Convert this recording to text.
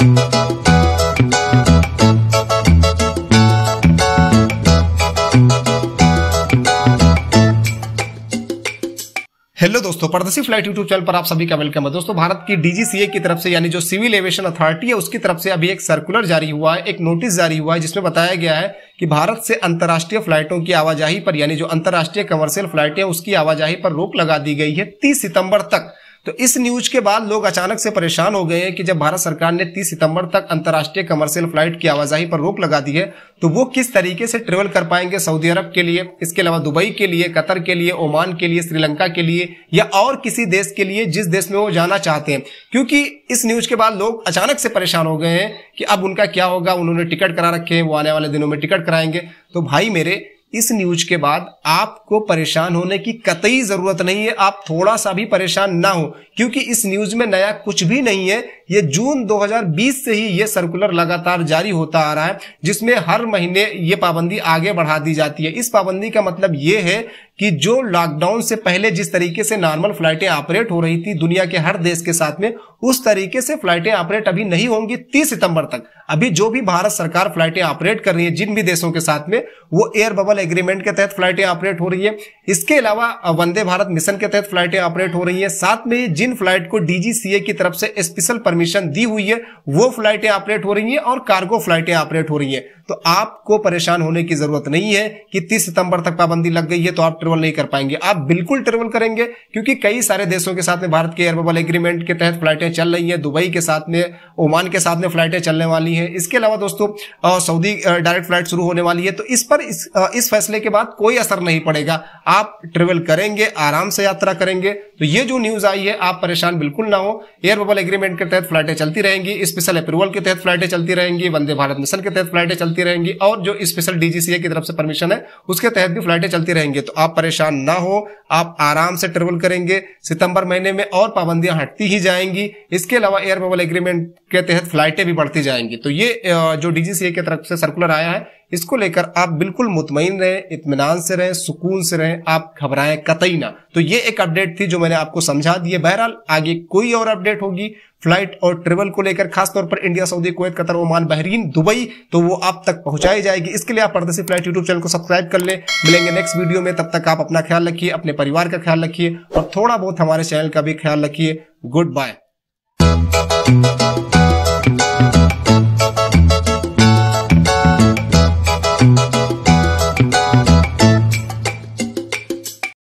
hello दोस्तों परदसी flight YouTube channel पर आप सभी का वेलकम है दोस्तों भारत की डीजीसीए की तरफ से यानी जो सिविल एविएशन अथॉरिटी है उसकी तरफ से अभी एक सर्कुलर जारी हुआ है एक नोटिस जारी हुआ है जिसमें बताया गया है कि भारत से अंतर्राष्ट्रीय फ्लाइटों की आवाजाही पर यानी जो अंतर्राष्ट्रीय कमर्शियल फ्लाइटें उसकी आवाजाही पर रोक लगा दी गई है तीस सितंबर तक तो इस न्यूज के बाद लोग अचानक से परेशान हो गए हैं कि जब भारत सरकार ने 30 सितंबर तक अंतर्राष्ट्रीय कमर्शियल फ्लाइट की आवाजाही पर रोक लगा दी है तो वो किस तरीके से ट्रेवल कर पाएंगे सऊदी अरब के लिए इसके अलावा दुबई के लिए कतर के लिए ओमान के लिए श्रीलंका के लिए या और किसी देश के लिए जिस देश में वो जाना चाहते हैं क्योंकि इस न्यूज के बाद लोग अचानक से परेशान हो गए हैं कि अब उनका क्या होगा उन्होंने टिकट करा रखे हैं वो आने वाले दिनों में टिकट कराएंगे तो भाई मेरे इस न्यूज के बाद आपको परेशान होने की कतई जरूरत नहीं है आप थोड़ा सा भी परेशान ना हो क्योंकि इस न्यूज में नया कुछ भी नहीं है ये जून 2020 से ही ये सर्कुलर लगातार जारी होता आ रहा है जिसमें हर महीने ये पाबंदी आगे बढ़ा दी जाती है इस पाबंदी का मतलब ये है कि जो लॉकडाउन से पहले जिस तरीके से नॉर्मल फ्लाइटें ऑपरेट हो रही थी दुनिया के हर देश के साथ में उस तरीके से फ्लाइटें ऑपरेट अभी नहीं होंगी 30 सितंबर तक अभी जो भी भारत सरकार फ्लाइटें ऑपरेट कर रही है जिन भी देशों के साथ में वो एयर बबल एग्रीमेंट के तहत फ्लाइटें ऑपरेट हो रही है इसके अलावा वंदे भारत मिशन के तहत फ्लाइटें ऑपरेट हो रही है साथ में जिन फ्लाइट को डीजीसीए की तरफ से स्पेशल परमिशन दी हुई है वो फ्लाइटें ऑपरेट हो रही है और कार्गो फ्लाइटें ऑपरेट हो रही है तो आपको परेशान होने की जरूरत नहीं है कि 30 सितंबर तक पाबंदी लग गई है तो आप ट्रेवल नहीं कर पाएंगे आप बिल्कुल ट्रेवल करेंगे क्योंकि कई सारे देशों के साथ में भारत के एयरबल एग्रीमेंट के तहत फ्लाइटें चल रही हैं दुबई के साथ में ओमान के साथ में फ्लाइटें चलने वाली हैं इसके अलावा दोस्तों सऊदी डायरेक्ट फ्लाइट शुरू होने वाली है तो इस पर इस, इस फैसले के बाद कोई असर नहीं पड़ेगा आप ट्रेवल करेंगे आराम से यात्रा करेंगे तो ये जो न्यूज आई है आप परेशान बिल्कुल ना हो एयर बबल एग्रीमेंट के तहत फ्लाइटें चलती रहेंगी स्पेशल अप्रूवल के तहत फ्लाइटें चलती रहेंगी वंदे भारत मिशन के तहत फ्लाइटें चलती चलती रहेंगी और जो स्पेशल डीजीसीए की तरफ से परमिशन है उसके तहत भी फ्लाइटें चलती रहेंगी तो आप परेशान ना हो आप आराम से ट्रेवल करेंगे सितंबर महीने में और पाबंदियां हटती ही जाएंगी इसके अलावा एयर बबल एग्रीमेंट के तहत फ्लाइटें भी बढ़ती जाएंगी तो ये जो डीजीसीए की तरफ से सर्कुलर आया है इसको लेकर आप बिल्कुल मुतमिन रहें इतमान से रहें सुकून से रहें आप घबराएं कतई ना तो ये एक अपडेट थी जो मैंने आपको समझा दी है बहरहाल आगे कोई और अपडेट होगी फ्लाइट और ट्रेवल को लेकर खासतौर पर India Saudi Kuwait Qatar Oman Bahrain Dubai तो वो आप तक पहुंचाई जाएगी इसके लिए आप परदेसी फ्लाइट यूट्यूब चैनल को सब्सक्राइब कर लें मिलेंगे नेक्स्ट वीडियो में तब तक आप अपना ख्याल रखिए अपने परिवार का ख्याल रखिए और थोड़ा बहुत हमारे चैनल का भी ख्याल रखिए गुड बाय